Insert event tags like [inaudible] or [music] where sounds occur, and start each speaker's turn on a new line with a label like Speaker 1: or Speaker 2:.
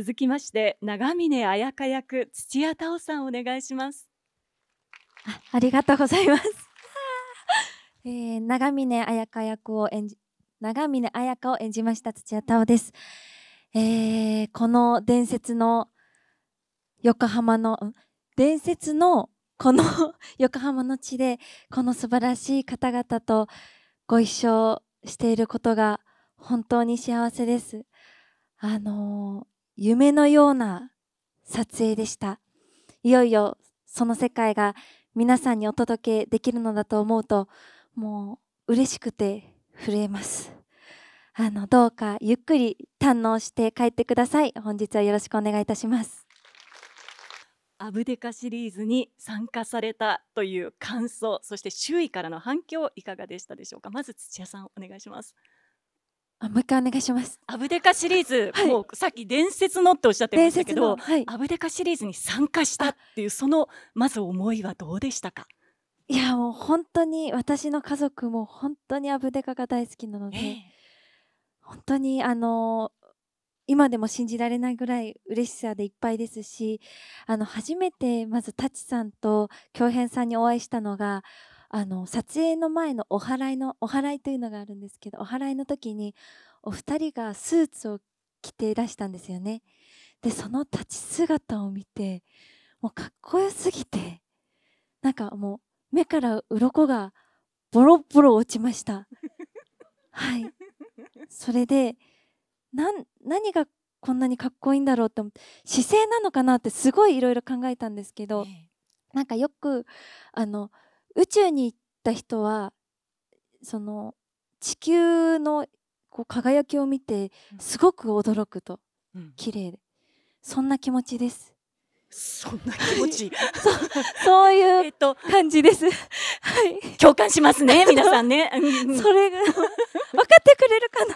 Speaker 1: 続きまして長峰彩香役土屋太鳳さんお願いします
Speaker 2: あありがとうございます、[laughs] えー、長峰彩香役を演じ長峰彩香を演じました土屋太鳳です、えー、この伝説の横浜の伝説のこの [laughs] 横浜の地でこの素晴らしい方々とご一緒していることが本当に幸せです。あのー夢のような撮影でしたいよいよその世界が皆さんにお届けできるのだと思うともう嬉しくて震えますあのどうかゆっくり堪能して帰ってください本日はよろしくお願いいたします
Speaker 1: アブデカシリーズに参加されたという感想そして周囲からの反響いかがでしたでしょうかまず土屋さんお願いします
Speaker 2: あもう一回お願いします。
Speaker 1: アブデカシリーズ、はい、もうさっき伝説のっておっしゃってましたけど、はい、アブデカシリーズに参加したっていうそのまず思いはどうでしたか。
Speaker 2: いやもう本当に私の家族も本当にアブデカが大好きなので、えー、本当にあの今でも信じられないぐらい嬉しさでいっぱいですし、あの初めてまずタチさんと京平さんにお会いしたのがあの撮影の前のお祓いのお祓いというのがあるんですけどお祓いの時にお二人がスーツを着ていらしたんですよねでその立ち姿を見てもうかっこよすぎてなんかもう目から鱗がボロボロ落ちましたはいそれで何がこんなにかっこいいんだろうって思って姿勢なのかなってすごいいろいろ考えたんですけど、ええ、なんかよくあの「宇宙に行った人はその地球のこう輝きを見てすごく驚くと、うん、綺麗でそんな気持ちです。そんな気持ち [laughs] そそういう [laughs] えっと、感じです。はい。共感しますね、皆さんね。それ
Speaker 1: が、[laughs] 分かってくれるかな